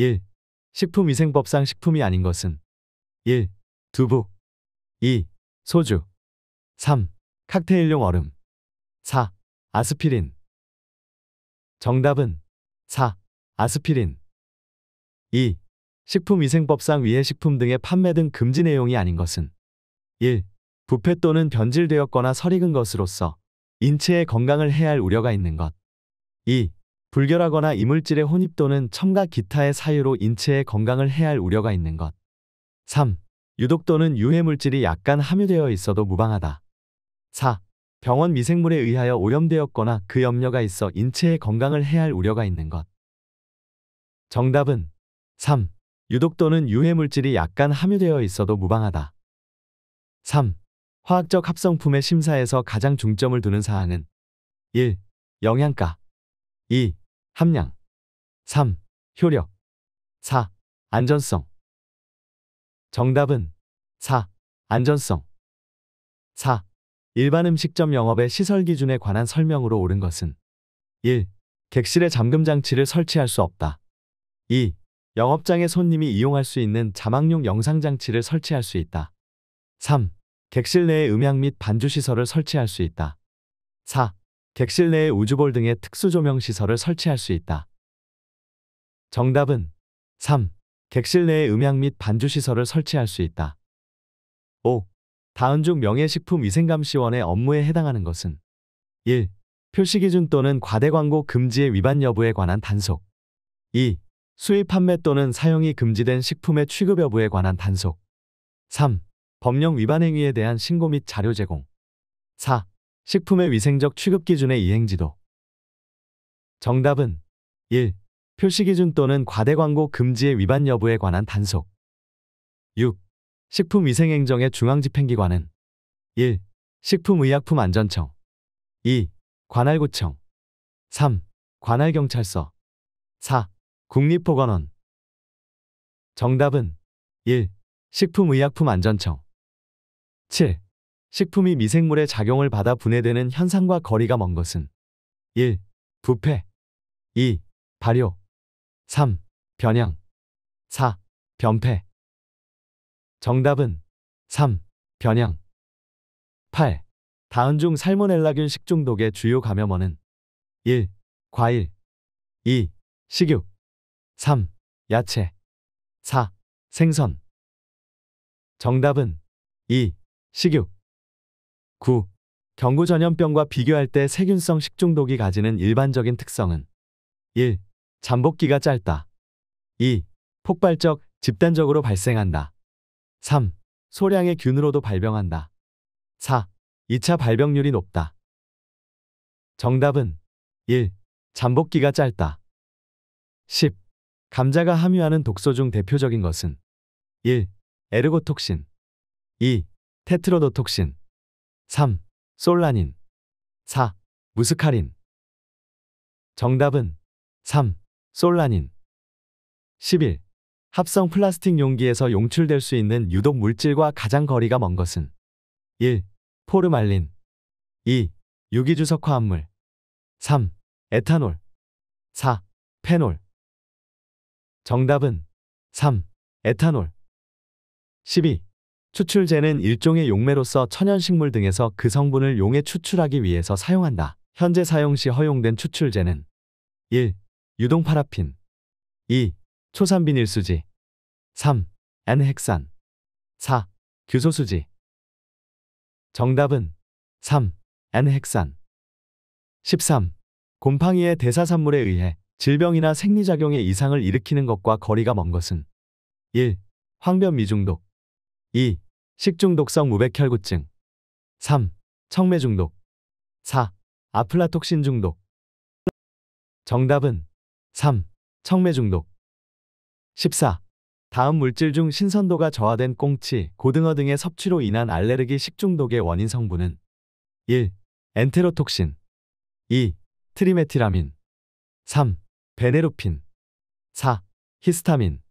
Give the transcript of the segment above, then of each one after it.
1. 식품위생법상 식품이 아닌 것은 1. 두부 2. 소주 3. 칵테일용 얼음 4. 아스피린 정답은 4. 아스피린 2. 식품위생법상 위해 식품 등의 판매 등 금지 내용이 아닌 것은 1. 부패 또는 변질되었거나 설익은 것으로서 인체의 건강을 해할 야 우려가 있는 것 2. 불결하거나 이물질의 혼입 또는 첨가 기타의 사유로 인체의 건강을 해할 야 우려가 있는 것. 3. 유독 또는 유해물질이 약간 함유되어 있어도 무방하다. 4. 병원 미생물에 의하여 오염되었거나 그 염려가 있어 인체의 건강을 해할 야 우려가 있는 것. 정답은 3. 유독 또는 유해물질이 약간 함유되어 있어도 무방하다. 3. 화학적 합성품의 심사에서 가장 중점을 두는 사항은 1. 영양가 2. 함량 3. 효력 4. 안전성 정답은 4. 안전성 4. 일반 음식점 영업의 시설 기준에 관한 설명으로 옳은 것은 1. 객실에 잠금 장치를 설치할 수 없다. 2. 영업장에 손님이 이용할 수 있는 자막용 영상 장치를 설치할 수 있다. 3. 객실 내에 음향 및 반주 시설을 설치할 수 있다. 4. 객실 내에 우주볼 등의 특수조명 시설을 설치할 수 있다. 정답은 3. 객실 내에 음향 및 반주 시설을 설치할 수 있다. 5. 다음중 명예식품위생감시원의 업무에 해당하는 것은 1. 표시기준 또는 과대광고 금지의 위반 여부에 관한 단속 2. 수입 판매 또는 사용이 금지된 식품의 취급 여부에 관한 단속 3. 법령 위반 행위에 대한 신고 및 자료 제공 4. 식품의 위생적 취급 기준의 이행지도 정답은 1. 표시 기준 또는 과대 광고 금지의 위반 여부에 관한 단속 6. 식품위생행정의 중앙집행기관은 1. 식품의약품안전청 2. 관할구청 3. 관할경찰서 4. 국립보건원 정답은 1. 식품의약품안전청 7. 식품이 미생물의 작용을 받아 분해되는 현상과 거리가 먼 것은 1. 부패 2. 발효 3. 변형 4. 변폐 정답은 3. 변형 8. 다음중 살모넬라균 식중독의 주요 감염원은 1. 과일 2. 식육 3. 야채 4. 생선 정답은 2. 식육 9. 경구 전염병과 비교할 때 세균성 식중독이 가지는 일반적인 특성은 1. 잠복기가 짧다. 2. 폭발적, 집단적으로 발생한다. 3. 소량의 균으로도 발병한다. 4. 2차 발병률이 높다. 정답은 1. 잠복기가 짧다. 10. 감자가 함유하는 독소 중 대표적인 것은 1. 에르고톡신 2. 테트로도톡신 3. 솔라닌 4. 무스카린 정답은 3. 솔라닌 11. 합성 플라스틱 용기에서 용출될 수 있는 유독 물질과 가장 거리가 먼 것은 1. 포르말린 2. 유기주석화 합물 3. 에탄올 4. 페놀 정답은 3. 에탄올 12. 추출제는 일종의 용매로서 천연식물 등에서 그 성분을 용에 추출하기 위해서 사용한다. 현재 사용 시 허용된 추출제는 1. 유동 파라핀 2. 초산비닐수지 3. N핵산 4. 규소수지 정답은 3. N핵산 13. 곰팡이의 대사산물에 의해 질병이나 생리작용의 이상을 일으키는 것과 거리가 먼 것은 1. 황변 미중독 2. 식중독성 우백혈구증 3. 청매 중독 4. 아플라톡신 중독 정답은 3. 청매 중독 14. 다음 물질 중 신선도가 저하된 꽁치, 고등어 등의 섭취로 인한 알레르기 식중독의 원인 성분은 1. 엔테로톡신 2. 트리메티라민 3. 베네루핀 4. 히스타민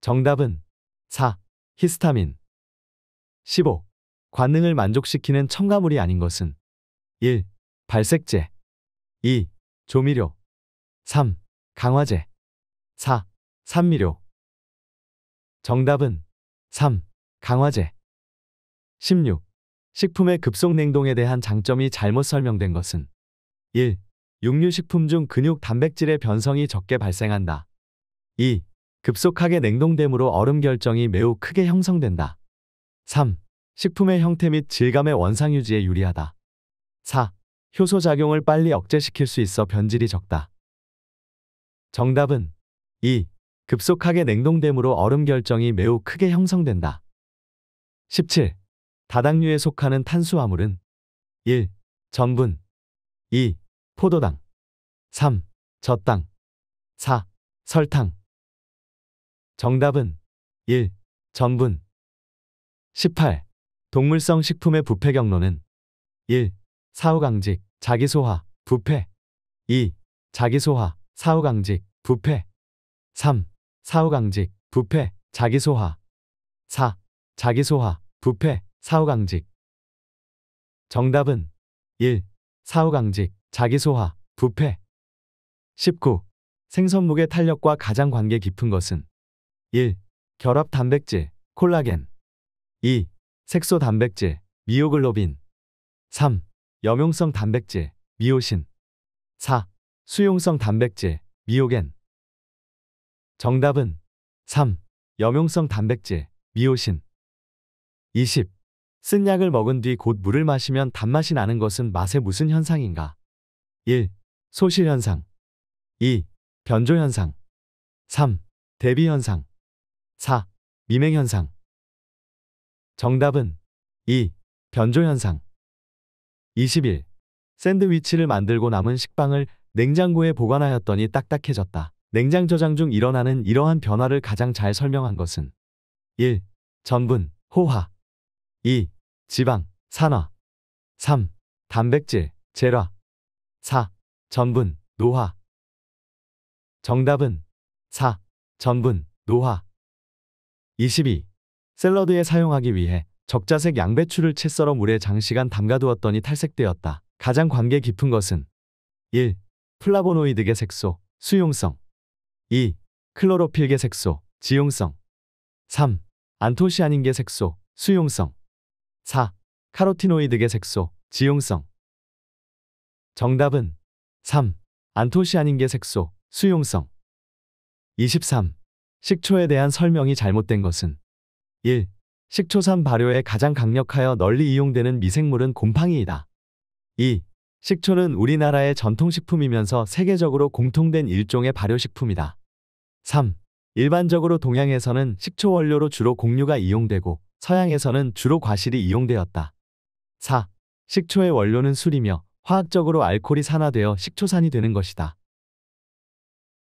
정답은 4. 히스타민 15. 관능을 만족시키는 첨가물이 아닌 것은 1. 발색제 2. 조미료 3. 강화제 4. 산미료 정답은 3. 강화제 16. 식품의 급속 냉동에 대한 장점이 잘못 설명된 것은 1. 육류식품 중 근육 단백질의 변성이 적게 발생한다. 2. 급속하게 냉동됨으로 얼음 결정이 매우 크게 형성된다. 3. 식품의 형태 및 질감의 원상 유지에 유리하다. 4. 효소 작용을 빨리 억제시킬 수 있어 변질이 적다. 정답은 2. 급속하게 냉동됨으로 얼음 결정이 매우 크게 형성된다. 17. 다당류에 속하는 탄수화물은 1. 전분 2. 포도당 3. 젖당 4. 설탕 정답은 1. 전분 18. 동물성 식품의 부패 경로는 1. 사후강직, 자기소화, 부패 2. 자기소화, 사후강직, 부패 3. 사후강직, 부패, 자기소화 4. 자기소화, 부패, 사후강직 정답은 1. 사후강직, 자기소화, 부패 19. 생선목의 탄력과 가장 관계 깊은 것은 1. 결합 단백질, 콜라겐 2. 색소 단백질, 미오글로빈 3. 염용성 단백질, 미오신 4. 수용성 단백질, 미오겐 정답은 3. 염용성 단백질, 미오신 20. 쓴 약을 먹은 뒤 곧 물을 마시면 단맛이 나는 것은 맛의 무슨 현상인가? 1. 소실현상 2. 변조현상 3. 대비현상 4. 미맹현상 정답은 2. 변조현상 21. 샌드위치를 만들고 남은 식빵을 냉장고에 보관하였더니 딱딱해졌다. 냉장 저장 중 일어나는 이러한 변화를 가장 잘 설명한 것은 1. 전분, 호화 2. 지방, 산화 3. 단백질, 재화 4. 전분, 노화 정답은 4. 전분, 노화 22. 샐러드에 사용하기 위해 적자색 양배추를 채 썰어 물에 장시간 담가두었더니 탈색되었다. 가장 관계 깊은 것은 1. 플라보노이드계 색소, 수용성 2. 클로로필계 색소, 지용성 3. 안토시아닌계 색소, 수용성 4. 카로티노이드계 색소, 지용성 정답은 3. 안토시아닌계 색소, 수용성 23. 식초에 대한 설명이 잘못된 것은 1. 식초산 발효에 가장 강력하여 널리 이용되는 미생물은 곰팡이이다. 2. 식초는 우리나라의 전통식품이면서 세계적으로 공통된 일종의 발효식품이다. 3. 일반적으로 동양에서는 식초 원료로 주로 곡류가 이용되고 서양에서는 주로 과실이 이용되었다. 4. 식초의 원료는 술이며 화학적으로 알코올이 산화되어 식초산이 되는 것이다.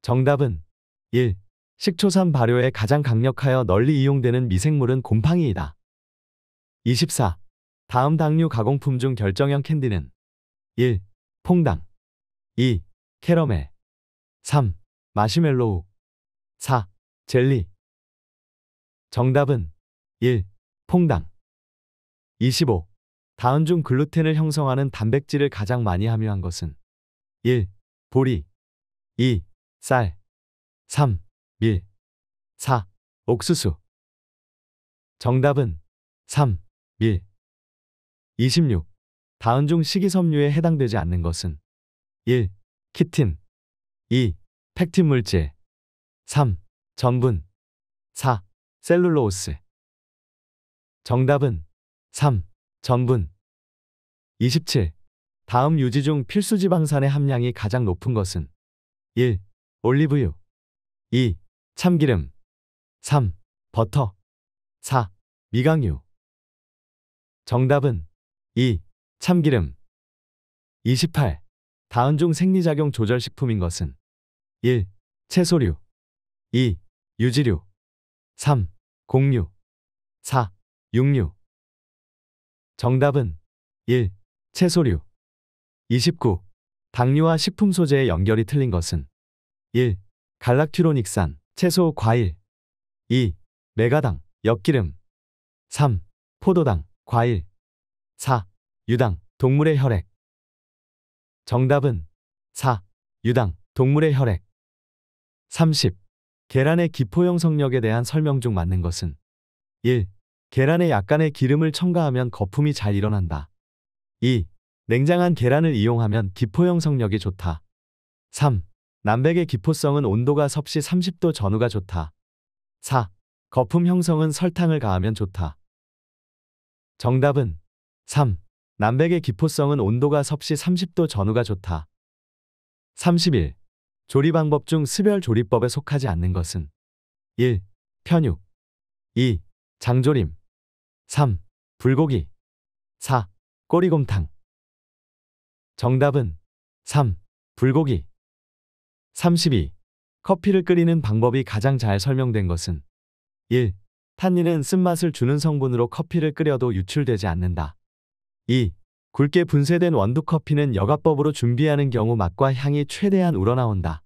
정답은 1. 식초산 발효에 가장 강력하여 널리 이용되는 미생물은 곰팡이이다. 24. 다음 당류 가공품 중 결정형 캔디는 1. 퐁당 2. 캐러멜 3. 마시멜로우 4. 젤리 정답은 1. 퐁당 25. 다음 중 글루텐을 형성하는 단백질을 가장 많이 함유한 것은 1. 보리 2. 쌀 3. 밀. 4. 옥수수. 정답은 3. 밀. 26. 다음중 식이섬유에 해당되지 않는 것은 1. 키틴 2. 팩틴 물질 3. 전분 4. 셀룰로스 정답은 3. 전분 27. 다음 유지 중 필수 지방산의 함량이 가장 높은 것은 1. 올리브유 2. 참기름 3. 버터 4. 미강유 정답은 2. 참기름 28. 다은종 생리작용 조절식품인 것은 1. 채소류 2. 유지류 3. 곡류 4. 육류 정답은 1. 채소류 29. 당류와 식품 소재의 연결이 틀린 것은 1. 갈락튀로닉산 채소, 과일 2. 메가당, 엿기름 3. 포도당, 과일 4. 유당, 동물의 혈액 정답은 4. 유당, 동물의 혈액 30. 계란의 기포형 성력에 대한 설명 중 맞는 것은 1. 계란에 약간의 기름을 첨가하면 거품이 잘 일어난다. 2. 냉장한 계란을 이용하면 기포형 성력이 좋다. 3. 남백의 기포성은 온도가 섭씨 30도 전후가 좋다. 4. 거품 형성은 설탕을 가하면 좋다. 정답은 3. 남백의 기포성은 온도가 섭씨 30도 전후가 좋다. 31. 조리 방법 중 스별 조리법에 속하지 않는 것은 1. 편육 2. 장조림 3. 불고기 4. 꼬리곰탕 정답은 3. 불고기 32. 커피를 끓이는 방법이 가장 잘 설명된 것은 1. 탄닌은 쓴맛을 주는 성분으로 커피를 끓여도 유출되지 않는다. 2. 굵게 분쇄된 원두 커피는 여가법으로 준비하는 경우 맛과 향이 최대한 우러나온다.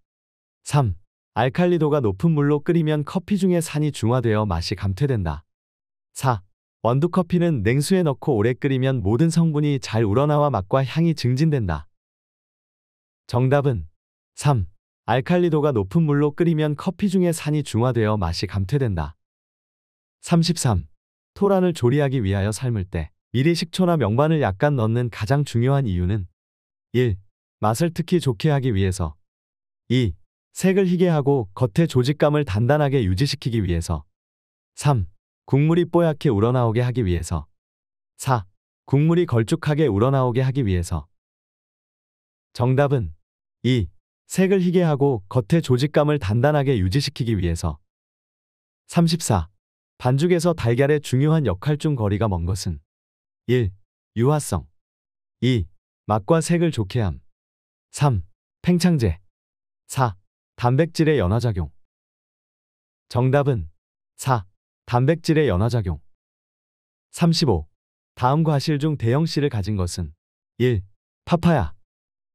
3. 알칼리도가 높은 물로 끓이면 커피 중에 산이 중화되어 맛이 감퇴된다. 4. 원두 커피는 냉수에 넣고 오래 끓이면 모든 성분이 잘 우러나와 맛과 향이 증진된다. 정답은 3. 알칼리도가 높은 물로 끓이면 커피 중에 산이 중화되어 맛이 감퇴된다. 33. 토란을 조리하기 위하여 삶을 때 미리 식초나 명반을 약간 넣는 가장 중요한 이유는 1. 맛을 특히 좋게 하기 위해서 2. 색을 희게 하고 겉의 조직감을 단단하게 유지시키기 위해서 3. 국물이 뽀얗게 우러나오게 하기 위해서 4. 국물이 걸쭉하게 우러나오게 하기 위해서 정답은 2. 색을 희게 하고 겉의 조직감을 단단하게 유지시키기 위해서 34. 반죽에서 달걀의 중요한 역할 중 거리가 먼 것은 1. 유화성 2. 맛과 색을 좋게 함 3. 팽창제 4. 단백질의 연화작용 정답은 4. 단백질의 연화작용 35. 다음 과실 중 대형 씨를 가진 것은 1. 파파야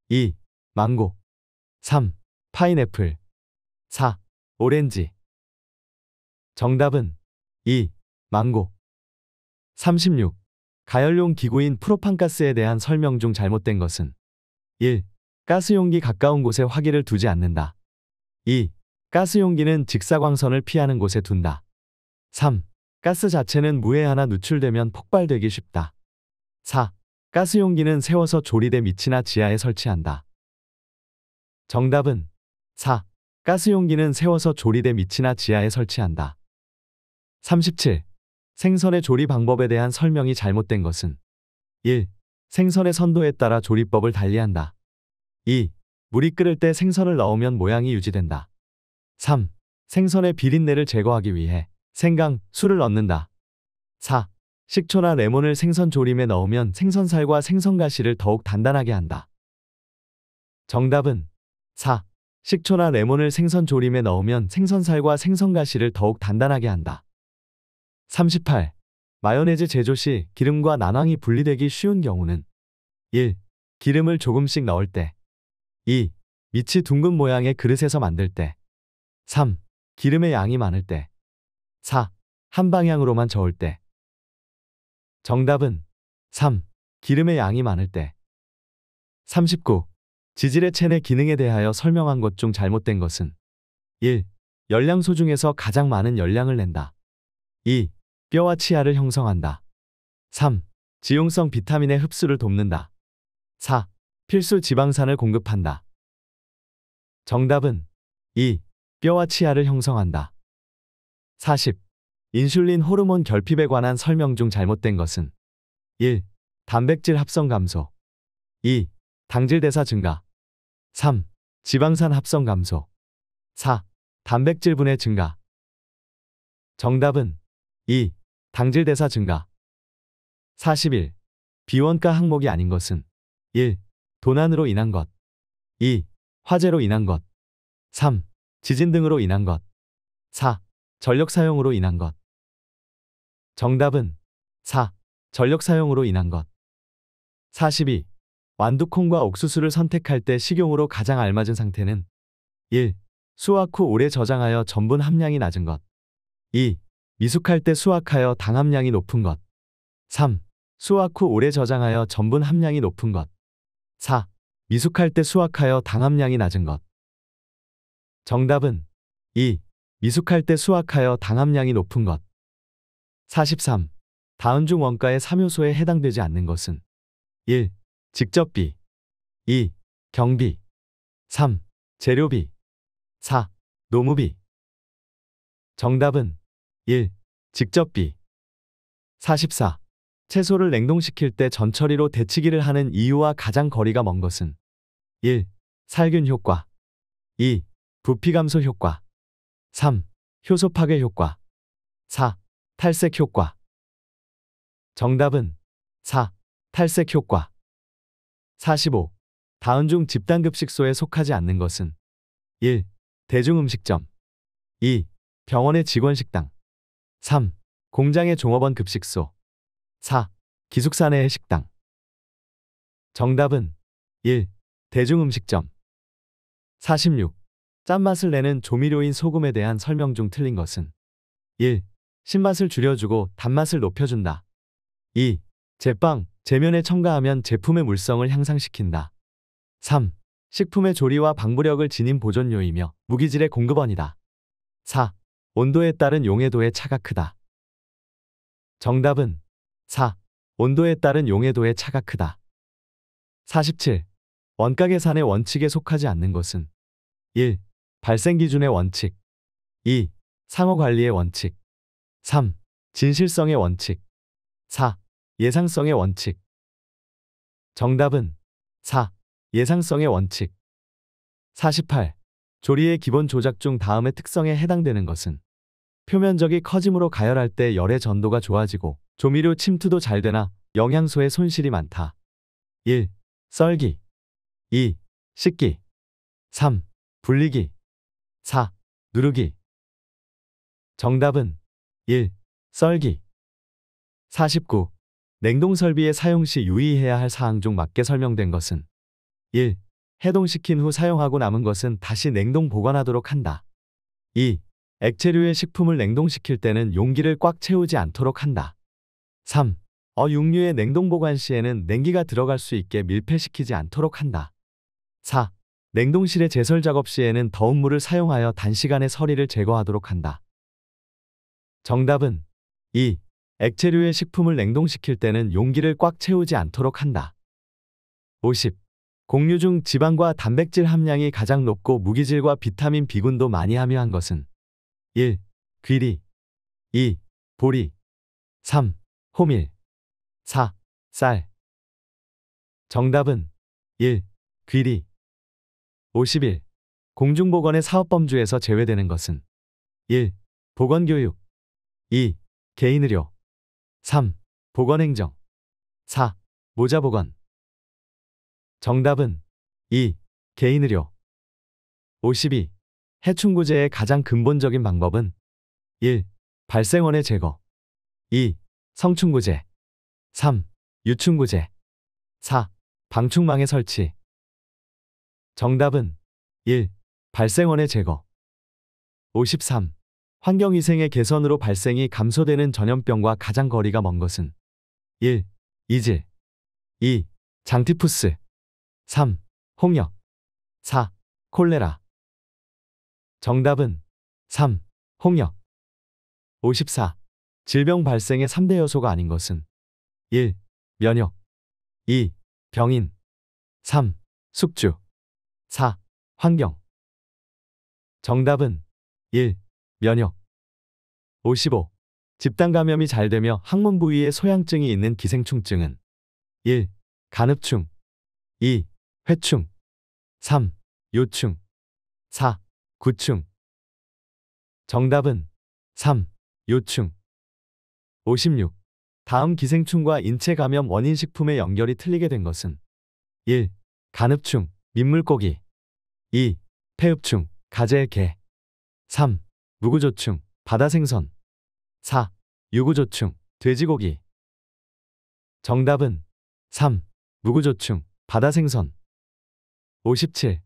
2. 망고 3. 파인애플 4. 오렌지 정답은 2. 망고 36. 가열용 기구인 프로판가스에 대한 설명 중 잘못된 것은 1. 가스용기 가까운 곳에 화기를 두지 않는다. 2. 가스용기는 직사광선을 피하는 곳에 둔다. 3. 가스 자체는 무에 하나 누출되면 폭발되기 쉽다. 4. 가스용기는 세워서 조리대 밑이나 지하에 설치한다. 정답은 4. 가스용기는 세워서 조리대 밑이나 지하에 설치한다. 37. 생선의 조리 방법에 대한 설명이 잘못된 것은 1. 생선의 선도에 따라 조리법을 달리한다. 2. 물이 끓을 때 생선을 넣으면 모양이 유지된다. 3. 생선의 비린내를 제거하기 위해 생강, 술을 넣는다. 4. 식초나 레몬을 생선 조림에 넣으면 생선살과 생선가시를 더욱 단단하게 한다. 정답은 4. 식초나 레몬을 생선 조림에 넣으면 생선살과 생선가시를 더욱 단단하게 한다. 38. 마요네즈 제조 시 기름과 난황이 분리되기 쉬운 경우는 1. 기름을 조금씩 넣을 때 2. 밑이 둥근 모양의 그릇에서 만들 때 3. 기름의 양이 많을 때 4. 한 방향으로만 저을 때 정답은 3. 기름의 양이 많을 때 39. 지질의 체내 기능에 대하여 설명한 것 중 잘못된 것은 1. 열량소 중에서 가장 많은 열량을 낸다. 2. 뼈와 치아를 형성한다. 3. 지용성 비타민의 흡수를 돕는다. 4. 필수 지방산을 공급한다. 정답은 2. 뼈와 치아를 형성한다. 40. 인슐린 호르몬 결핍에 관한 설명 중 잘못된 것은 1. 단백질 합성 감소 2. 당질 대사 증가 3. 지방산 합성 감소 4. 단백질 분해 증가 정답은 2. 당질 대사 증가 41. 비원가 항목이 아닌 것은 1. 도난으로 인한 것 2. 화재로 인한 것 3. 지진 등으로 인한 것 4. 전력 사용으로 인한 것 정답은 4. 전력 사용으로 인한 것 42. 완두콩과 옥수수를 선택할 때 식용으로 가장 알맞은 상태는 1. 수확 후 오래 저장하여 전분 함량이 낮은 것 2. 미숙할 때 수확하여 당함량이 높은 것 3. 수확 후 오래 저장하여 전분 함량이 높은 것 4. 미숙할 때 수확하여 당함량이 낮은 것 정답은 2. 미숙할 때 수확하여 당함량이 높은 것 43. 다운 중 원가의 3요소에 해당되지 않는 것은 1. 직접비 2. 경비 3. 재료비 4. 노무비 정답은 1. 직접비 44. 채소를 냉동시킬 때 전처리로 데치기를 하는 이유와 가장 거리가 먼 것은 1. 살균 효과 2. 부피 감소 효과 3. 효소 파괴 효과 4. 탈색 효과 정답은 4. 탈색 효과 45. 다운 중 집단급식소에 속하지 않는 것은 1. 대중음식점 2. 병원의 직원식당 3. 공장의 종업원 급식소 4. 기숙사 내의 식당 정답은 1. 대중음식점 46. 짠맛을 내는 조미료인 소금에 대한 설명 중 틀린 것은 1. 신맛을 줄여주고 단맛을 높여준다 2. 제빵, 제면에 첨가하면 제품의 물성을 향상시킨다. 3. 식품의 조리와 방부력을 지닌 보존료이며 무기질의 공급원이다. 4. 온도에 따른 용해도의 차가 크다. 정답은 4. 온도에 따른 용해도의 차가 크다. 47. 원가 계산의 원칙에 속하지 않는 것은 1. 발생 기준의 원칙 2. 상호 관리의 원칙 3. 진실성의 원칙 4. 예상성의 원칙 정답은 4. 예상성의 원칙 48. 조리의 기본 조작 중 다음의 특성에 해당되는 것은 표면적이 커짐으로 가열할 때 열의 전도가 좋아지고 조미료 침투도 잘 되나 영양소의 손실이 많다. 1. 썰기 2. 씻기 3. 불리기 4. 누르기 정답은 1. 썰기 49. 냉동 설비의 사용 시 유의해야 할 사항 중 맞게 설명된 것은 1. 해동시킨 후 사용하고 남은 것은 다시 냉동 보관하도록 한다. 2. 액체류의 식품을 냉동시킬 때는 용기를 꽉 채우지 않도록 한다. 3. 어육류의 냉동 보관 시에는 냉기가 들어갈 수 있게 밀폐시키지 않도록 한다. 4. 냉동실의 제설 작업 시에는 더운 물을 사용하여 단시간에 서리를 제거하도록 한다. 정답은 2. 액체류의 식품을 냉동시킬 때는 용기를 꽉 채우지 않도록 한다. 50. 공유 중 지방과 단백질 함량이 가장 높고 무기질과 비타민 B군도 많이 함유한 것은 1. 귀리 2. 보리 3. 호밀 4. 쌀 정답은 1. 귀리 51. 공중보건의 사업범주에서 제외되는 것은 1. 보건교육 2. 개인의료 3. 보건행정 4. 모자보건 정답은 2. 개인의료 52. 해충구제의 가장 근본적인 방법은 1. 발생원의 제거 2. 성충구제 3. 유충구제 4. 방충망의 설치 정답은 1. 발생원의 제거 53. 환경위생의 개선으로 발생이 감소되는 전염병과 가장 거리가 먼 것은 1. 이질 2. 장티푸스 3. 홍역 4. 콜레라 정답은 3. 홍역 54. 질병 발생의 3대 요소가 아닌 것은 1. 면역 2. 병인 3. 숙주 4. 환경 정답은 1. 면역 55. 집단 감염이 잘 되며 항문 부위에 소양증이 있는 기생충증은 1. 간흡충 2. 회충 3. 요충 4. 구충 정답은 3. 요충 56. 다음 기생충과 인체 감염 원인 식품의 연결이 틀리게 된 것은 1. 간흡충, 민물고기 2. 폐흡충, 가재의 개 3. 무구조충, 바다생선 4. 유구조충, 돼지고기 정답은 3. 무구조충, 바다생선 57.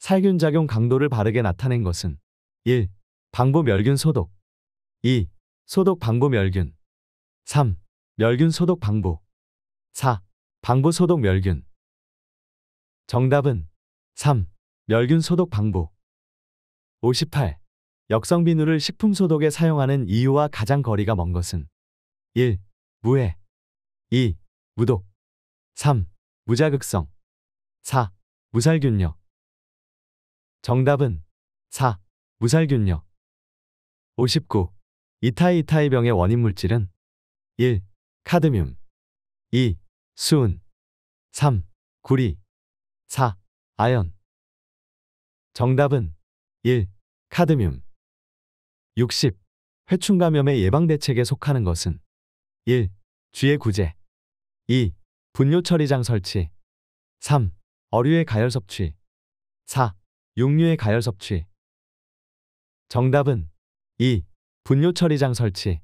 살균작용 강도를 바르게 나타낸 것은 1. 방부멸균 소독 2. 소독 방부멸균 3. 멸균 소독 방부 4. 방부 소독 멸균 정답은 3. 멸균 소독 방부 58. 역성 비누를 식품 소독에 사용하는 이유와 가장 거리가 먼 것은 1. 무해 2. 무독 3. 무자극성 4. 무살균력 정답은 4. 무살균력 59. 이타이타이병의 원인 물질은 1. 카드뮴 2. 수은 3. 구리 4. 아연 정답은 1. 카드뮴 60. 회충 감염의 예방 대책에 속하는 것은 1. 쥐의 구제 2. 분뇨 처리장 설치 3. 어류의 가열 섭취 4. 육류의 가열 섭취 정답은 2. 분뇨 처리장 설치